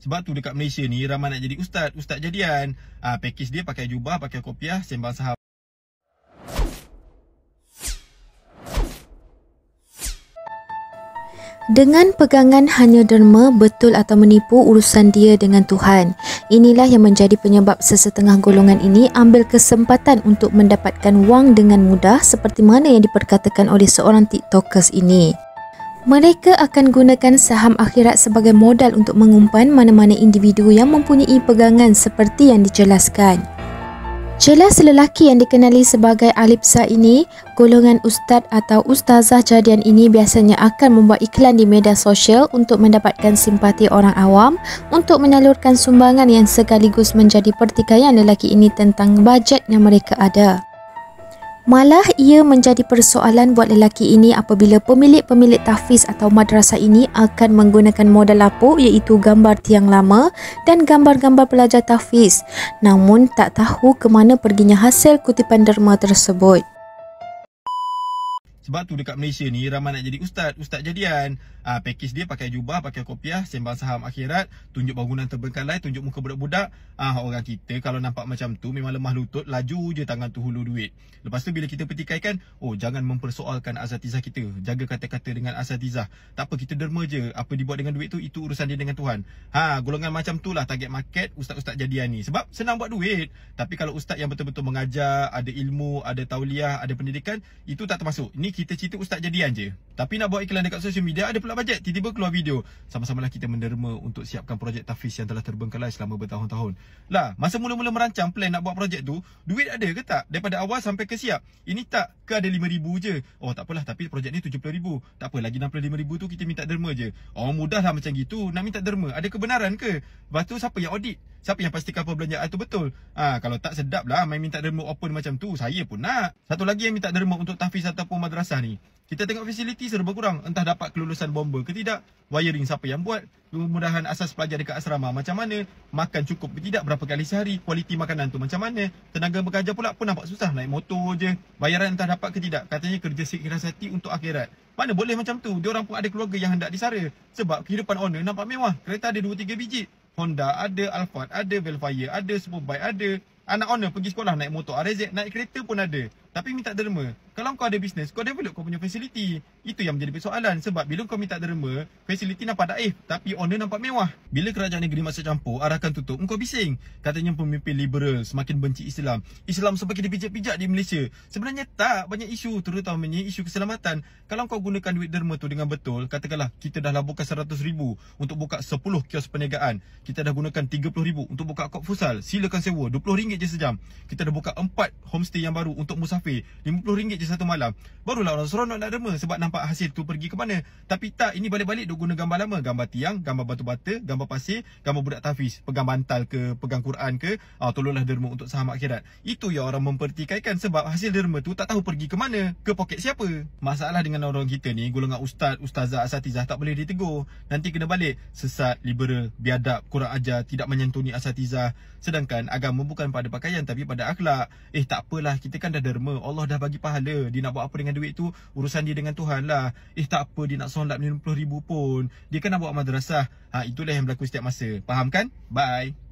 Sebab tu dekat Malaysia ni ramai nak jadi ustaz, ustaz jadian. Ah ha, package dia pakai jubah, pakai kopiah, sembang saham. Dengan pegangan hanya derma betul atau menipu urusan dia dengan Tuhan. Inilah yang menjadi penyebab sesetengah golongan ini ambil kesempatan untuk mendapatkan wang dengan mudah seperti mana yang diperkatakan oleh seorang TikTokers ini. Mereka akan gunakan saham akhirat sebagai modal untuk mengumpan mana-mana individu yang mempunyai pegangan seperti yang dijelaskan. Jelas lelaki yang dikenali sebagai Alipsa ini, golongan ustaz atau ustazah jadian ini biasanya akan membuat iklan di media sosial untuk mendapatkan simpati orang awam untuk menyalurkan sumbangan yang sekaligus menjadi pertikaian lelaki ini tentang bajet yang mereka ada. Malah ia menjadi persoalan buat lelaki ini apabila pemilik-pemilik tahfiz atau madrasah ini akan menggunakan modal lapuk iaitu gambar tiang lama dan gambar-gambar pelajar tahfiz namun tak tahu ke mana perginya hasil kutipan derma tersebut. Sebab tu dekat Malaysia ni ramai nak jadi ustaz, ustaz jadian. Ah ha, pakej dia pakai jubah, pakai kopiah, sembang saham akhirat, tunjuk bangunan terbengkalai, tunjuk muka budak-budak. Ah ha, orang kita kalau nampak macam tu memang lemah lutut, laju je tangan tu hulu duit. Lepas tu bila kita petikaikan, oh jangan mempersoalkan asatizah kita. Jaga kata-kata dengan asatizah. Tak apa kita derma je. Apa dibuat dengan duit tu itu urusan dia dengan Tuhan. Ha golongan macam tu lah target market ustaz-ustaz jadian ni. Sebab senang buat duit. Tapi kalau ustaz yang betul-betul mengajar, ada ilmu, ada tauliah, ada pendidikan, itu tak termasuk. Ini kita cerita ustaz jadian je tapi nak buat iklan dekat social media ada pula bajet tiba-tiba keluar video sama sama lah kita menderma untuk siapkan projek tahfiz yang telah terbengkalai selama bertahun-tahun lah masa mula-mula merancang plan nak buat projek tu duit ada ke tak daripada awal sampai ke siap ini tak ke ada 5000 je oh tak apalah tapi projek ni 70000 tak apa lagi 65000 tu kita minta derma je oh mudahlah macam gitu nak minta derma ada kebenaran ke lepas tu siapa yang audit Siapa yang pastikan perbelanjaan ah, tu betul? Ha, kalau tak sedap lah main minta derma open macam tu. Saya pun nak. Satu lagi yang minta derma untuk tahfiz ataupun madrasah ni. Kita tengok fasiliti serba kurang. Entah dapat kelulusan bomber ke tidak. Wiring siapa yang buat. Kemudahan asas pelajar dekat asrama macam mana. Makan cukup ke tidak berapa kali sehari. Kualiti makanan tu macam mana. Tenaga bekerja pula pun nampak susah. Naik motor je. Bayaran entah dapat ke tidak. Katanya kerja sikiras hati untuk akhirat. Mana boleh macam tu. Diorang pun ada keluarga yang hendak disara. Sebab kehidupan owner nampak mewah. Kereta ada 2-3 biji. Honda, ada Alphard, ada Velfire, ada Superbike, ada anak owner pergi sekolah naik motor, RZ naik kereta pun ada. Tapi minta derma Kalau kau ada bisnes Kau develop kau punya facility Itu yang menjadi persoalan Sebab bila kau minta derma Facility nampak daif eh, Tapi owner nampak mewah Bila kerajaan negeri masa campur Arahkan tutup Kau bising Katanya pemimpin liberal Semakin benci Islam Islam semakin dipijak-pijak di Malaysia Sebenarnya tak Banyak isu Terutamanya isu keselamatan Kalau kau gunakan duit derma tu dengan betul Katakanlah kita dah laburkan RM100,000 Untuk buka 10 kios perniagaan Kita dah gunakan RM30,000 Untuk buka kop fusal Silakan sewa RM20 je sejam Kita dah buka 4 homestay yang baru Untuk musafir kafe RM50 je satu malam Barulah orang seronok nak derma Sebab nampak hasil tu pergi ke mana Tapi tak ini balik-balik Duk guna gambar lama Gambar tiang Gambar batu bata Gambar pasir Gambar budak tafiz Pegang bantal ke Pegang Quran ke ah, Tolonglah derma untuk saham akhirat Itu yang orang mempertikaikan Sebab hasil derma tu Tak tahu pergi ke mana Ke poket siapa Masalah dengan orang kita ni Golongan ustaz Ustazah Asatizah Tak boleh ditegur Nanti kena balik Sesat Liberal Biadab Kurang ajar Tidak menyentuni Asatizah Sedangkan agama bukan pada pakaian Tapi pada akhlak Eh tak apalah Kita kan dah derma lima Allah dah bagi pahala Dia nak buat apa dengan duit tu Urusan dia dengan Tuhan lah Eh tak apa dia nak solat 20 ribu pun Dia kan nak buat madrasah ha, Itulah yang berlaku setiap masa Faham kan? Bye